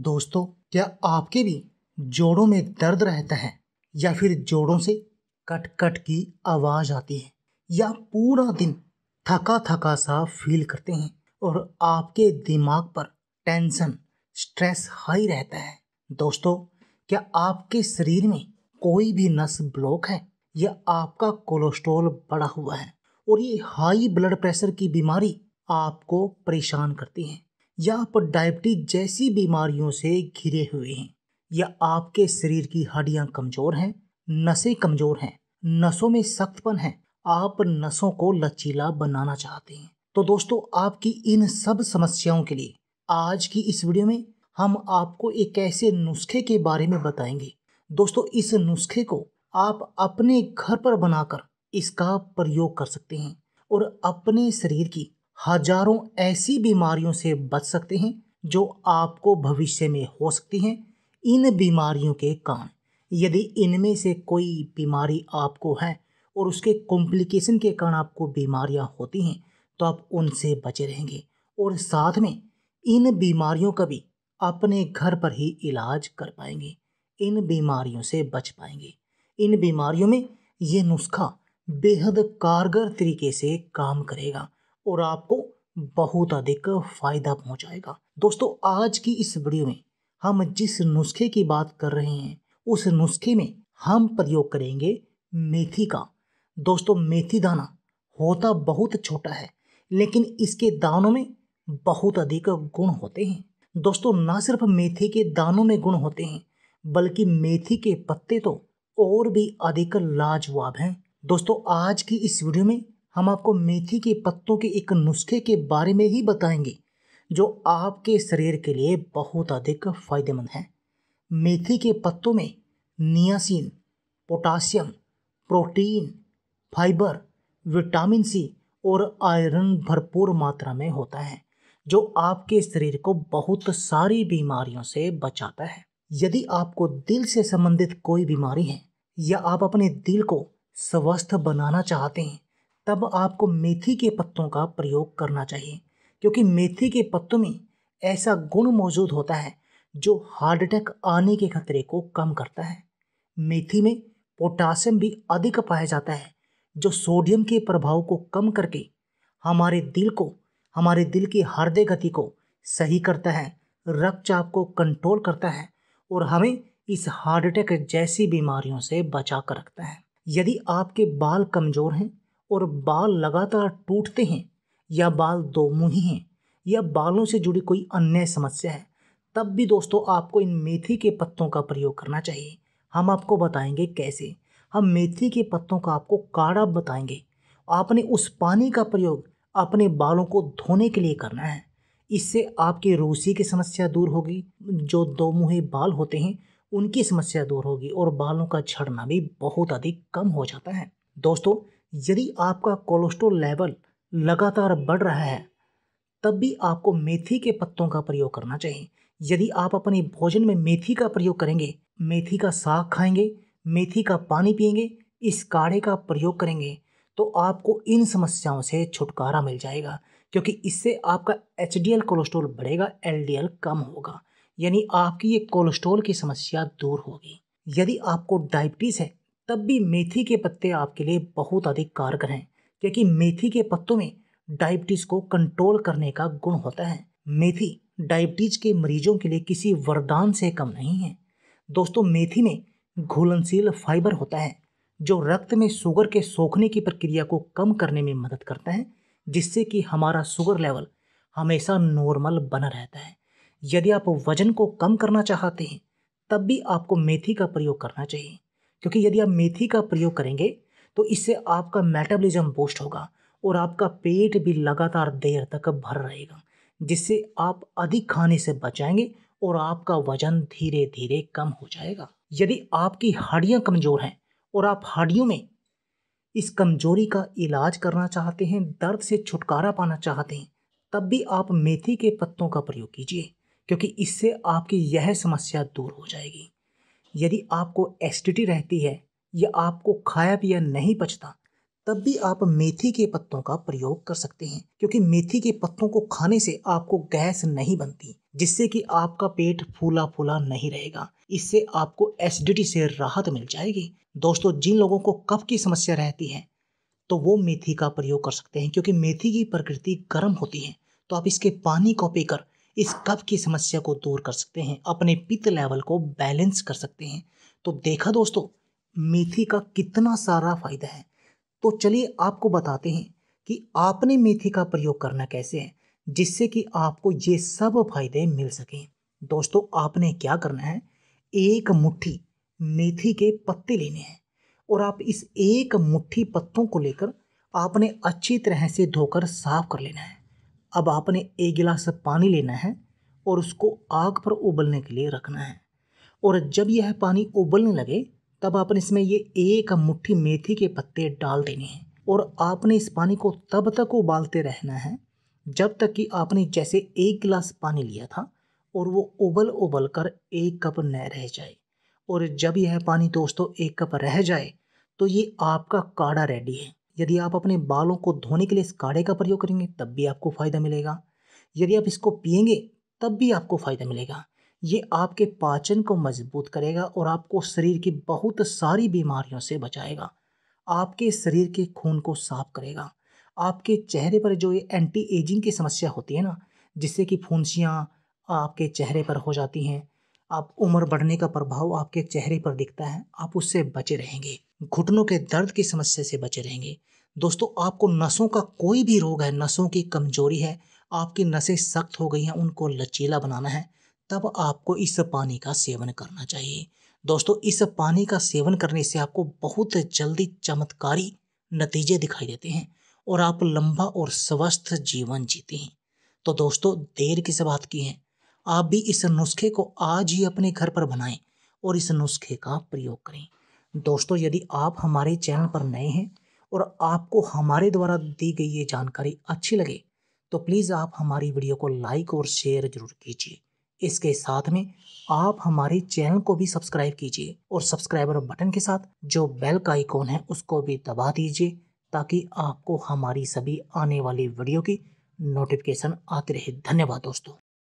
दोस्तों क्या आपके भी जोड़ों में दर्द रहता है या फिर जोड़ों से कट कट की आवाज़ आती है या पूरा दिन थका थका सा फील करते हैं और आपके दिमाग पर टेंशन स्ट्रेस हाई रहता है दोस्तों क्या आपके शरीर में कोई भी नस ब्लॉक है या आपका कोलेस्ट्रॉल बढ़ा हुआ है और ये हाई ब्लड प्रेशर की बीमारी आपको परेशान करती है या आप डायबिटीज जैसी बीमारियों से घिरे हुए हैं या आपके शरीर की हड्डियां कमजोर हैं नसें कमजोर हैं नसों में सख्तपन है आप नसों को लचीला बनाना चाहते हैं तो दोस्तों आपकी इन सब समस्याओं के लिए आज की इस वीडियो में हम आपको एक ऐसे नुस्खे के बारे में बताएंगे दोस्तों इस नुस्खे को आप अपने घर पर बनाकर इसका प्रयोग कर सकते हैं और अपने शरीर की हजारों ऐसी बीमारियों से बच सकते हैं जो आपको भविष्य में हो सकती हैं इन बीमारियों के कारण यदि इनमें से कोई बीमारी आपको है और उसके कॉम्प्लिकेशन के कारण आपको बीमारियां होती हैं तो आप उनसे बचे रहेंगे और साथ में इन बीमारियों का भी अपने घर पर ही इलाज कर पाएंगे इन बीमारियों से बच पाएंगे इन बीमारियों में ये नुस्खा बेहद कारगर तरीके से काम करेगा और आपको बहुत अधिक फ़ायदा पहुंचाएगा दोस्तों आज की इस वीडियो में हम जिस नुस्खे की बात कर रहे हैं उस नुस्खे में हम प्रयोग करेंगे मेथी का दोस्तों मेथी दाना होता बहुत छोटा है लेकिन इसके दानों में बहुत अधिक गुण होते हैं दोस्तों ना सिर्फ मेथी के दानों में गुण होते हैं बल्कि मेथी के पत्ते तो और भी अधिक लाजवाब हैं दोस्तों आज की इस वीडियो में हम आपको मेथी के पत्तों के एक नुस्खे के बारे में ही बताएंगे जो आपके शरीर के लिए बहुत अधिक फायदेमंद है मेथी के पत्तों में niacin potassium protein fibre vitamin C और आयरन भरपूर मात्रा में होता है जो आपके शरीर को बहुत सारी बीमारियों से बचाता है यदि आपको दिल से संबंधित कोई बीमारी है या आप अपने दिल को स्वस्थ बनाना चाहते हैं तब आपको मेथी के पत्तों का प्रयोग करना चाहिए क्योंकि मेथी के पत्तों में ऐसा गुण मौजूद होता है जो हार्ट अटैक आने के खतरे को कम करता है मेथी में पोटासियम भी अधिक पाया जाता है जो सोडियम के प्रभाव को कम करके हमारे दिल को हमारे दिल की हृदय गति को सही करता है रक्तचाप को कंट्रोल करता है और हमें इस हार्ट अटैक जैसी बीमारियों से बचा कर रखता है यदि आपके बाल कमज़ोर हैं और बाल लगातार टूटते हैं या बाल दो मुही हैं या बालों से जुड़ी कोई अन्य समस्या है तब भी दोस्तों आपको इन मेथी के पत्तों का प्रयोग करना चाहिए हम आपको बताएंगे कैसे हम मेथी के पत्तों का आपको काढ़ा बताएंगे आपने उस पानी का प्रयोग अपने बालों को धोने के लिए करना है इससे आपकी रूसी की समस्या दूर होगी जो दो मुहे बाल होते हैं उनकी समस्या दूर होगी और बालों का झड़ना भी बहुत अधिक कम हो जाता है दोस्तों यदि आपका कोलेस्ट्रॉल लेवल लगातार बढ़ रहा है तब भी आपको मेथी के पत्तों का प्रयोग करना चाहिए यदि आप अपने भोजन में मेथी का प्रयोग करेंगे मेथी का साग खाएंगे मेथी का पानी पिएंगे इस काढ़े का प्रयोग करेंगे तो आपको इन समस्याओं से छुटकारा मिल जाएगा क्योंकि इससे आपका एच डी कोलेस्ट्रॉल बढ़ेगा एल कम होगा यानी आपकी ये कोलेस्ट्रॉल की समस्या दूर होगी यदि आपको डायबिटीज़ है तब भी मेथी के पत्ते आपके लिए बहुत अधिक कारगर हैं क्योंकि मेथी के पत्तों में डायबिटीज़ को कंट्रोल करने का गुण होता है मेथी डायबिटीज के मरीजों के लिए किसी वरदान से कम नहीं है दोस्तों मेथी में घुलनशील फाइबर होता है जो रक्त में शुगर के सोखने की प्रक्रिया को कम करने में मदद करता है जिससे कि हमारा शुगर लेवल हमेशा नॉर्मल बना रहता है यदि आप वजन को कम करना चाहते हैं तब भी आपको मेथी का प्रयोग करना चाहिए क्योंकि यदि आप मेथी का प्रयोग करेंगे तो इससे आपका मेटाबॉलिज्म बूस्ट होगा और आपका पेट भी लगातार देर तक भर रहेगा जिससे आप अधिक खाने से बचाएंगे और आपका वजन धीरे धीरे कम हो जाएगा यदि आपकी हड्डियाँ कमज़ोर हैं और आप हड्डियों में इस कमजोरी का इलाज करना चाहते हैं दर्द से छुटकारा पाना चाहते हैं तब भी आप मेथी के पत्तों का प्रयोग कीजिए क्योंकि इससे आपकी यह समस्या दूर हो जाएगी यदि आपको एसिडिटी रहती है या आपको खाया पिया नहीं पचता तब भी आप मेथी के पत्तों का प्रयोग कर सकते हैं क्योंकि मेथी के पत्तों को खाने से आपको गैस नहीं बनती जिससे कि आपका पेट फूला फूला नहीं रहेगा इससे आपको एसिडिटी से राहत मिल जाएगी दोस्तों जिन लोगों को कफ की समस्या रहती है तो वो मेथी का प्रयोग कर सकते हैं क्योंकि मेथी की प्रकृति गर्म होती है तो आप इसके पानी को पीकर इस कब की समस्या को दूर कर सकते हैं अपने पित्त लेवल को बैलेंस कर सकते हैं तो देखा दोस्तों मेथी का कितना सारा फायदा है तो चलिए आपको बताते हैं कि आपने मेथी का प्रयोग करना कैसे है जिससे कि आपको ये सब फायदे मिल सकें दोस्तों आपने क्या करना है एक मुट्ठी मेथी के पत्ते लेने हैं और आप इस एक मुट्ठी पत्तों को लेकर आपने अच्छी तरह से धोकर साफ कर लेना है अब आपने एक गिलास पानी लेना है और उसको आग पर उबलने के लिए रखना है और जब यह पानी उबलने लगे तब आपने इसमें ये एक मुट्ठी मेथी के पत्ते डाल देने हैं और आपने इस पानी को तब तक उबालते रहना है जब तक कि आपने जैसे एक गिलास पानी लिया था और वो उबल उबल कर एक कप न रह जाए और जब यह पानी दोस्तों एक कप रह जाए तो ये आपका काढ़ा रेडी है यदि आप अपने बालों को धोने के लिए इस काढ़े का प्रयोग करेंगे तब भी आपको फ़ायदा मिलेगा यदि आप इसको पियेंगे तब भी आपको फ़ायदा मिलेगा ये आपके पाचन को मजबूत करेगा और आपको शरीर की बहुत सारी बीमारियों से बचाएगा आपके शरीर के खून को साफ करेगा आपके चेहरे पर जो ये एंटी एजिंग की समस्या होती है ना जिससे कि फुंसियाँ आपके चेहरे पर हो जाती हैं आप उम्र बढ़ने का प्रभाव आपके चेहरे पर दिखता है आप उससे बचे रहेंगे घुटनों के दर्द की समस्या से बचे रहेंगे दोस्तों आपको नसों का कोई भी रोग है नसों की कमजोरी है आपकी नसें सख्त हो गई हैं उनको लचीला बनाना है तब आपको इस पानी का सेवन करना चाहिए दोस्तों इस पानी का सेवन करने से आपको बहुत जल्दी चमत्कारी नतीजे दिखाई देते हैं और आप लंबा और स्वस्थ जीवन जीते हैं तो दोस्तों देर किस बात की है आप भी इस नुस्खे को आज ही अपने घर पर बनाएं और इस नुस्खे का प्रयोग करें दोस्तों यदि आप हमारे चैनल पर नए हैं और आपको हमारे द्वारा दी गई ये जानकारी अच्छी लगे तो प्लीज़ आप हमारी वीडियो को लाइक और शेयर ज़रूर कीजिए इसके साथ में आप हमारे चैनल को भी सब्सक्राइब कीजिए और सब्सक्राइबर बटन के साथ जो बेल का आइकॉन है उसको भी दबा दीजिए ताकि आपको हमारी सभी आने वाली वीडियो की नोटिफिकेशन आती रहे धन्यवाद दोस्तों